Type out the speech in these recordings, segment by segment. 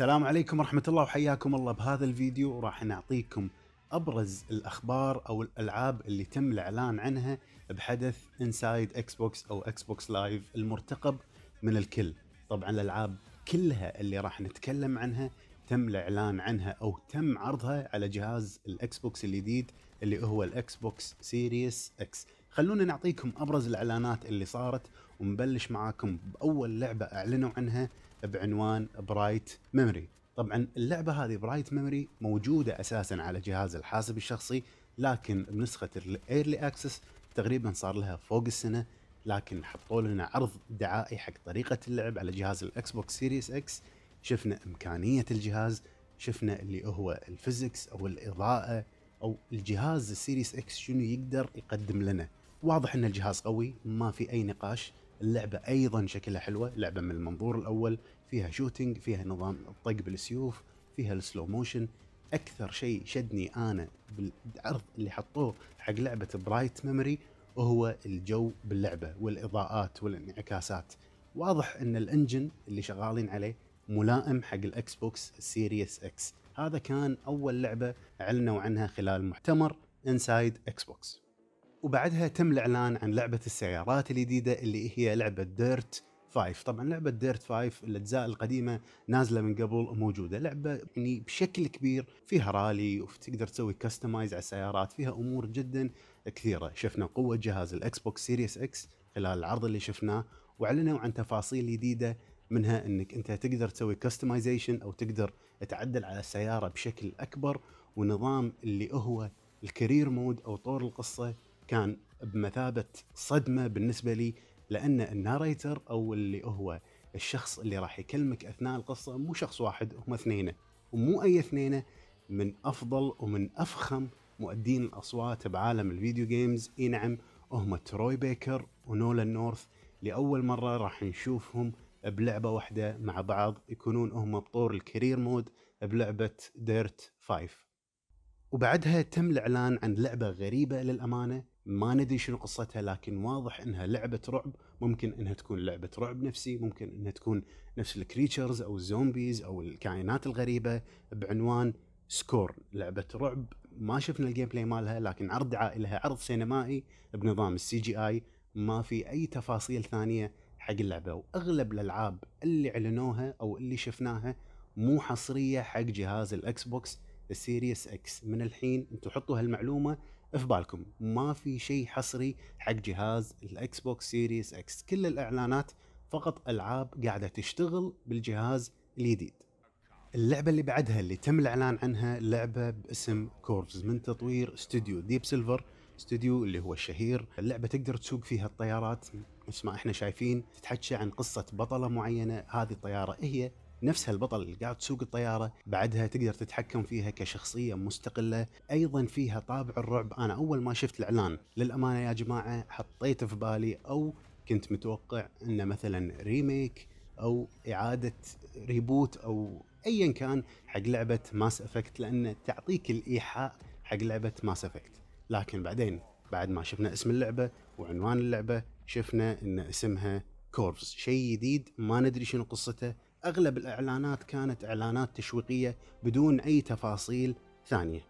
السلام عليكم ورحمة الله وحياكم الله بهذا الفيديو راح نعطيكم أبرز الأخبار أو الألعاب اللي تم الإعلان عنها بحدث انسايد اكس بوكس أو اكس بوكس لايف المرتقب من الكل طبعا الألعاب كلها اللي راح نتكلم عنها تم الإعلان عنها أو تم عرضها على جهاز الاكس بوكس الجديد اللي هو الاكس بوكس سيريس اكس خلونا نعطيكم أبرز الإعلانات اللي صارت ونبلش معاكم بأول لعبة أعلنوا عنها بعنوان برايت ميموري طبعا اللعبه هذه برايت ميموري موجوده اساسا على جهاز الحاسب الشخصي لكن بنسخه الايرلي اكسس تقريبا صار لها فوق السنه لكن حطوا لنا عرض دعائي حق طريقه اللعب على جهاز الاكس بوكس سيريس اكس شفنا امكانيه الجهاز شفنا اللي هو الفيزكس او الاضاءه او الجهاز السيريس اكس شنو يقدر يقدم لنا واضح ان الجهاز قوي ما في اي نقاش اللعبه ايضا شكلها حلوه لعبه من المنظور الاول فيها شوتينج فيها نظام الطق بالسيوف فيها السلو موشن اكثر شيء شدني انا بالعرض اللي حطوه حق لعبه برايت ميموري وهو الجو باللعبه والاضاءات والانعكاسات واضح ان الانجن اللي شغالين عليه ملائم حق الاكس بوكس سيريس اكس هذا كان اول لعبه اعلنوا عنها خلال مؤتمر انسايد اكس بوكس وبعدها تم الاعلان عن لعبه السيارات الجديده اللي هي لعبه ديرت 5 طبعا لعبه ديرت 5 الاجزاء القديمه نازله من قبل موجوده لعبه يعني بشكل كبير فيها رالي وتقدر تسوي كستمايز على السيارات فيها امور جدا كثيره شفنا قوه جهاز الاكس بوكس سيريس اكس خلال العرض اللي شفناه واعلنوا عن تفاصيل جديده منها انك انت تقدر تسوي كستمايزيشن او تقدر تعدل على السياره بشكل اكبر ونظام اللي هو الكارير مود او طور القصه كان بمثابه صدمه بالنسبه لي لان الناريتر او اللي هو الشخص اللي راح يكلمك اثناء القصه مو شخص واحد هم اثنين ومو اي اثنين من افضل ومن افخم مؤدين الاصوات بعالم الفيديو جيمز اي نعم هم تروي بيكر ونولا نورث لاول مره راح نشوفهم بلعبه واحده مع بعض يكونون هم بطور الكارير مود بلعبه ديرت 5 وبعدها تم الاعلان عن لعبه غريبه للامانه ما ندري شنو قصتها لكن واضح انها لعبه رعب ممكن انها تكون لعبه رعب نفسي ممكن انها تكون نفس الكريتشرز او الزومبيز او الكائنات الغريبه بعنوان سكور لعبه رعب ما شفنا الجيم بلاي مالها لكن عرض لها عرض سينمائي بنظام السي جي اي ما في اي تفاصيل ثانيه حق اللعبه واغلب الالعاب اللي اعلنوها او اللي شفناها مو حصريه حق جهاز الاكس بوكس السيريس اكس من الحين انتم حطوا هالمعلومه في بالكم ما في شيء حصري حق جهاز الاكس بوكس سيريس اكس كل الاعلانات فقط العاب قاعده تشتغل بالجهاز الجديد اللعبة اللي بعدها اللي تم الإعلان عنها لعبة باسم كورفز من تطوير استوديو ديب سيلفر استوديو اللي هو الشهير اللعبة تقدر تسوق فيها الطيارات مثل ما احنا شايفين تتحكي عن قصة بطلة معينة هذه الطيارة هي نفسها البطل اللي قاعد تسوق الطياره بعدها تقدر تتحكم فيها كشخصيه مستقله ايضا فيها طابع الرعب انا اول ما شفت الاعلان للامانه يا جماعه حطيت في بالي او كنت متوقع انه مثلا ريميك او اعاده ريبوت او ايا كان حق لعبه ماس افكت لان تعطيك الايحاء حق لعبه ماس افكت لكن بعدين بعد ما شفنا اسم اللعبه وعنوان اللعبه شفنا ان اسمها كورفز شيء جديد ما ندري شنو قصته اغلب الاعلانات كانت اعلانات تشويقيه بدون اي تفاصيل ثانيه.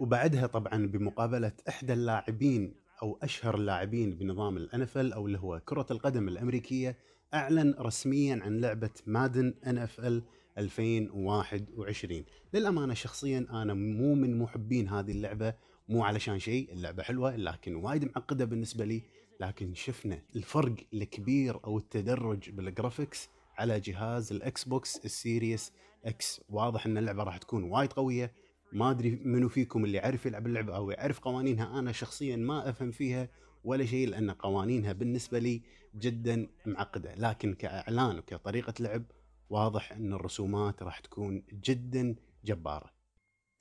وبعدها طبعا بمقابله احدى اللاعبين او اشهر اللاعبين بنظام الانفل او اللي هو كره القدم الامريكيه اعلن رسميا عن لعبه مادن ان اف ال 2021 للامانه شخصيا انا مو من محبين هذه اللعبه مو علشان شيء اللعبه حلوه لكن وايد معقده بالنسبه لي لكن شفنا الفرق الكبير او التدرج بالجرافيكس على جهاز الاكس بوكس السيريس اكس واضح ان اللعبه راح تكون وايد قويه ما ادري منو فيكم اللي يعرف يلعب اللعبه او يعرف قوانينها انا شخصيا ما افهم فيها ولا شيء لان قوانينها بالنسبه لي جدا معقده لكن كاعلان وكطريقه لعب واضح ان الرسومات راح تكون جدا جباره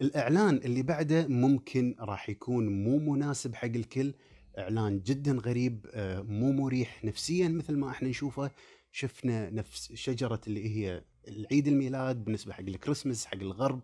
الاعلان اللي بعده ممكن راح يكون مو مناسب حق الكل اعلان جدا غريب آه، مو مريح نفسيا مثل ما احنا نشوفه شفنا نفس شجره اللي هي العيد الميلاد بالنسبه حق الكريسماس حق الغرب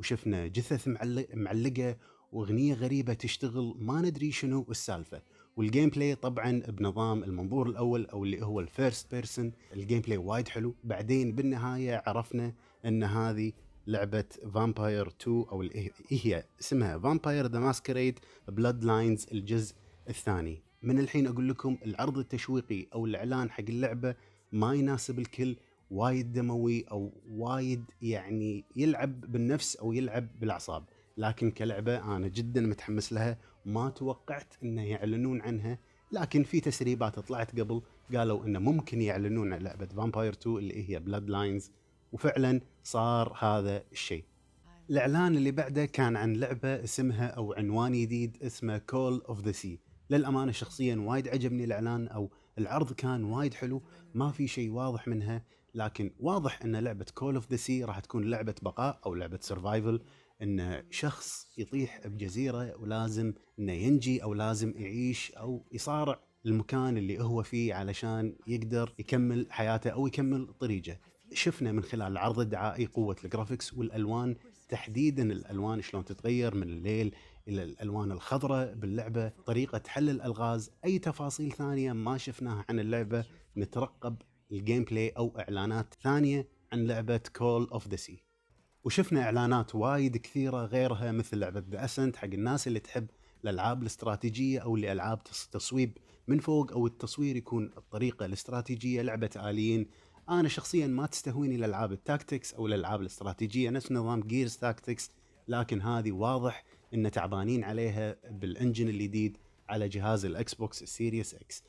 وشفنا جثث معلقه واغنيه غريبه تشتغل ما ندري شنو السالفه والجيم بلاي طبعا بنظام المنظور الاول او اللي هو الفيرست بيرسون الجيم بلاي وايد حلو بعدين بالنهايه عرفنا ان هذه لعبه فامباير 2 او هي اسمها فامباير ذا ماسكريد بلاد لاينز الجزء الثاني من الحين اقول لكم العرض التشويقي او الاعلان حق اللعبه ما يناسب الكل وايد دموي او وايد يعني يلعب بالنفس او يلعب بالاعصاب لكن كلعبه انا جدا متحمس لها ما توقعت انه يعلنون عنها لكن في تسريبات طلعت قبل قالوا انه ممكن يعلنون عن لعبه فامباير 2 اللي هي بلاد لاينز وفعلا صار هذا الشيء. الاعلان اللي بعده كان عن لعبه اسمها او عنوان جديد اسمه كول اوف ذا سي. للامانه شخصيا وايد عجبني الاعلان او العرض كان وايد حلو ما في شيء واضح منها لكن واضح ان لعبه كول اوف ذا سي راح تكون لعبه بقاء او لعبه سرفايفل ان شخص يطيح بجزيره ولازم انه ينجي او لازم يعيش او يصارع المكان اللي هو فيه علشان يقدر يكمل حياته او يكمل طريقه. شفنا من خلال العرض الدعائي قوه الجرافكس والالوان تحديدا الالوان شلون تتغير من الليل الى الالوان الخضراء باللعبه، طريقه حل الالغاز، اي تفاصيل ثانيه ما شفناها عن اللعبه نترقب الجيم بلاي او اعلانات ثانيه عن لعبه كول اوف ذا سي. وشفنا اعلانات وايد كثيره غيرها مثل لعبه ذا اسنت حق الناس اللي تحب الالعاب الاستراتيجيه او العاب تصويب من فوق او التصوير يكون الطريقه الاستراتيجيه لعبه اليين انا شخصيا ما تستهويني الالعاب التاكتكس او الالعاب الاستراتيجيه نفس نظام جيرز تاكتكس لكن هذه واضح ان تعبانين عليها بالانجن الجديد على جهاز الاكس بوكس سيريس اكس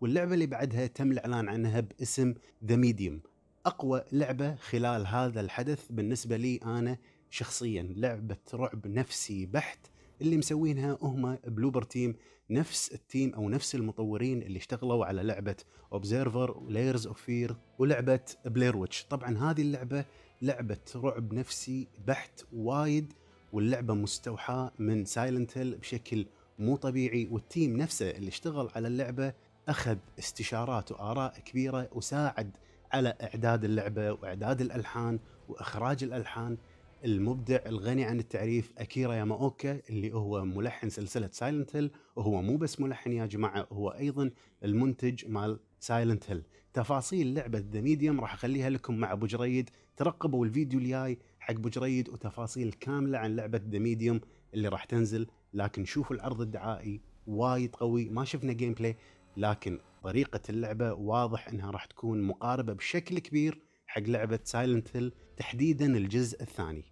واللعبه اللي بعدها تم الاعلان عنها باسم ذا ميديوم اقوى لعبه خلال هذا الحدث بالنسبه لي انا شخصيا لعبه رعب نفسي بحت اللي مسوينها هم بلوبر تيم نفس التيم او نفس المطورين اللي اشتغلوا على لعبه اوبزيرفر ولايرز اوف فير ولعبه بلير ويتش طبعا هذه اللعبه لعبه رعب نفسي بحت وايد واللعبه مستوحاه من سايلنت هيل بشكل مو طبيعي والتيم نفسه اللي اشتغل على اللعبه اخذ استشارات واراء كبيره وساعد على اعداد اللعبه واعداد الالحان واخراج الالحان المبدع الغني عن التعريف اكيرا ياماوكا اللي هو ملحن سلسله سايلنت هيل وهو مو بس ملحن يا جماعه هو ايضا المنتج مال سايلنت هيل تفاصيل لعبه ذا ميديوم راح اخليها لكم مع ابو جريد ترقبوا الفيديو الجاي حق بجريد وتفاصيل كامله عن لعبه ذا ميديوم اللي راح تنزل لكن شوفوا العرض الدعائي وايد قوي ما شفنا جيم بلاي لكن طريقه اللعبه واضح انها راح تكون مقاربه بشكل كبير حق لعبه سايلنت هيل تحديدا الجزء الثاني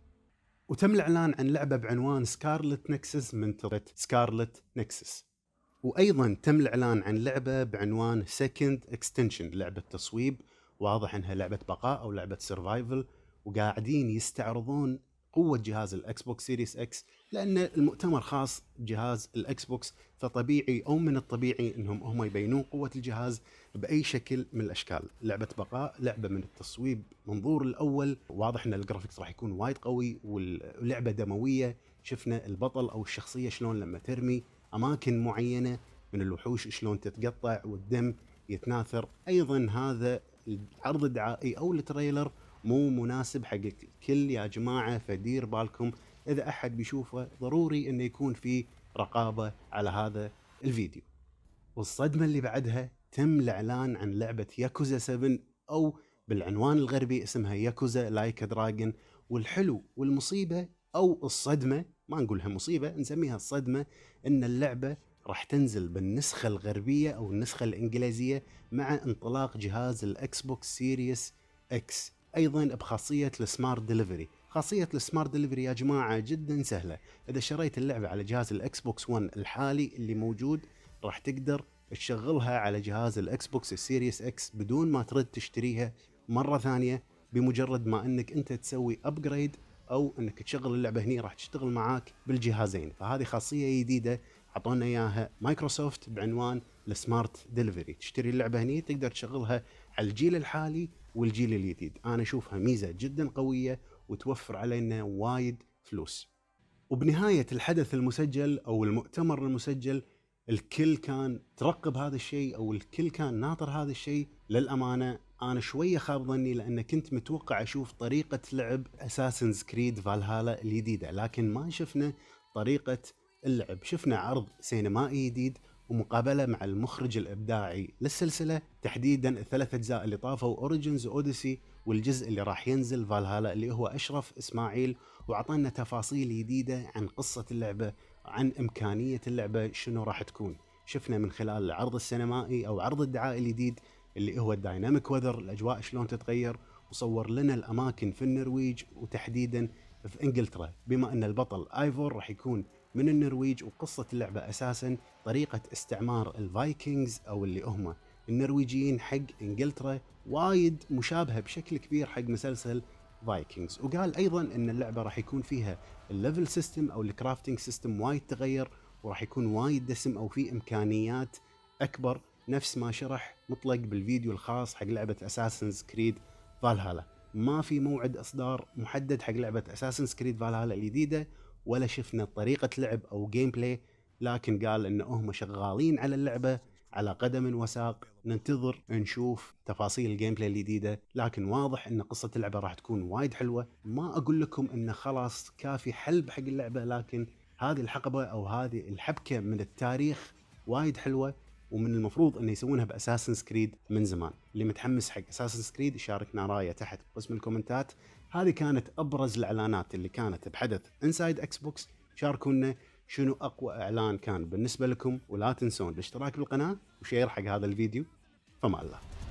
وتم الاعلان عن لعبه بعنوان سكارلت نكسس من تبت سكارلت نكسس وايضا تم الاعلان عن لعبه بعنوان سكند اكستنشن لعبه تصويب واضح انها لعبه بقاء او لعبه سرفايفل وقاعدين يستعرضون قوه جهاز الاكس بوكس سيريس اكس لان المؤتمر خاص بجهاز الاكس بوكس فطبيعي او من الطبيعي انهم هم يبينون قوه الجهاز باي شكل من الاشكال، لعبه بقاء، لعبه من التصويب، منظور الاول واضح ان الجرافيكس راح يكون وايد قوي واللعبه دمويه، شفنا البطل او الشخصيه شلون لما ترمي اماكن معينه من الوحوش شلون تتقطع والدم يتناثر، ايضا هذا العرض الدعائي او التريلر مو مناسب حق الكل يا جماعه فدير بالكم اذا احد بيشوفه ضروري انه يكون في رقابه على هذا الفيديو. والصدمه اللي بعدها تم الاعلان عن لعبه ياكوزا 7 او بالعنوان الغربي اسمها ياكوزا لايك دراجون والحلو والمصيبه او الصدمه ما نقولها مصيبه نسميها الصدمه ان اللعبه راح تنزل بالنسخه الغربيه او النسخه الانجليزيه مع انطلاق جهاز الاكس بوكس سيريس اكس ايضا بخاصيه السمارت دليفري خاصيه السمارت دليفري يا جماعه جدا سهله اذا شريت اللعبه على جهاز الاكس بوكس 1 الحالي اللي موجود راح تقدر تشغلها على جهاز الاكس بوكس السيريس اكس بدون ما ترد تشتريها مره ثانيه بمجرد ما انك انت تسوي ابجريد او انك تشغل اللعبه هنا راح تشتغل معاك بالجهازين فهذه خاصيه جديده اعطونا اياها مايكروسوفت بعنوان السمارت دليفري تشتري اللعبه هني تقدر تشغلها على الجيل الحالي والجيل الجديد انا اشوفها ميزه جدا قويه وتوفر علينا وايد فلوس وبنهايه الحدث المسجل او المؤتمر المسجل الكل كان ترقب هذا الشيء او الكل كان ناطر هذا الشيء للامانه انا شويه خاب ظني لان كنت متوقع اشوف طريقه لعب اساسنز كريد فالهالا الجديده لكن ما شفنا طريقه اللعب شفنا عرض سينمائي جديد ومقابله مع المخرج الابداعي للسلسله تحديدا الثلاث اجزاء اللي طافوا اوريجنز اوديسي والجزء اللي راح ينزل فالهالا اللي هو اشرف اسماعيل وعطانا تفاصيل جديده عن قصه اللعبه عن امكانيه اللعبه شنو راح تكون شفنا من خلال العرض السينمائي او عرض الدعائي الجديد اللي هو الدايناميك وذر الاجواء شلون تتغير وصور لنا الاماكن في النرويج وتحديدا في انجلترا بما ان البطل ايفور راح يكون من النرويج وقصة اللعبة أساسا طريقة استعمار الفايكنجز أو اللي هم النرويجيين حق إنجلترا وايد مشابهة بشكل كبير حق مسلسل فايكنجز وقال أيضا أن اللعبة راح يكون فيها الليفل سيستم أو الكرافتنج سيستم وايد تغير وراح يكون وايد دسم أو في إمكانيات أكبر نفس ما شرح مطلق بالفيديو الخاص حق لعبة أساسنز كريد فالهالا ما في موعد إصدار محدد حق لعبة اساسن كريد فالهالا الجديدة ولا شفنا طريقه لعب او جيم بلاي لكن قال ان هم شغالين على اللعبه على قدم وساق ننتظر نشوف تفاصيل الجيم بلاي الجديده لكن واضح ان قصه اللعبه راح تكون وايد حلوه ما اقول لكم انه خلاص كافي حلب حق اللعبه لكن هذه الحقبه او هذه الحبكه من التاريخ وايد حلوه ومن المفروض انه يسوونها باساسن سكريد من زمان اللي متحمس حق اساسن سكريد شاركنا رايه تحت قسم الكومنتات هذه كانت ابرز الاعلانات اللي كانت بحدث انسايد اكس بوكس شاركونا شنو اقوى اعلان كان بالنسبه لكم ولا تنسون الاشتراك بالقناه وشير حق هذا الفيديو فما الله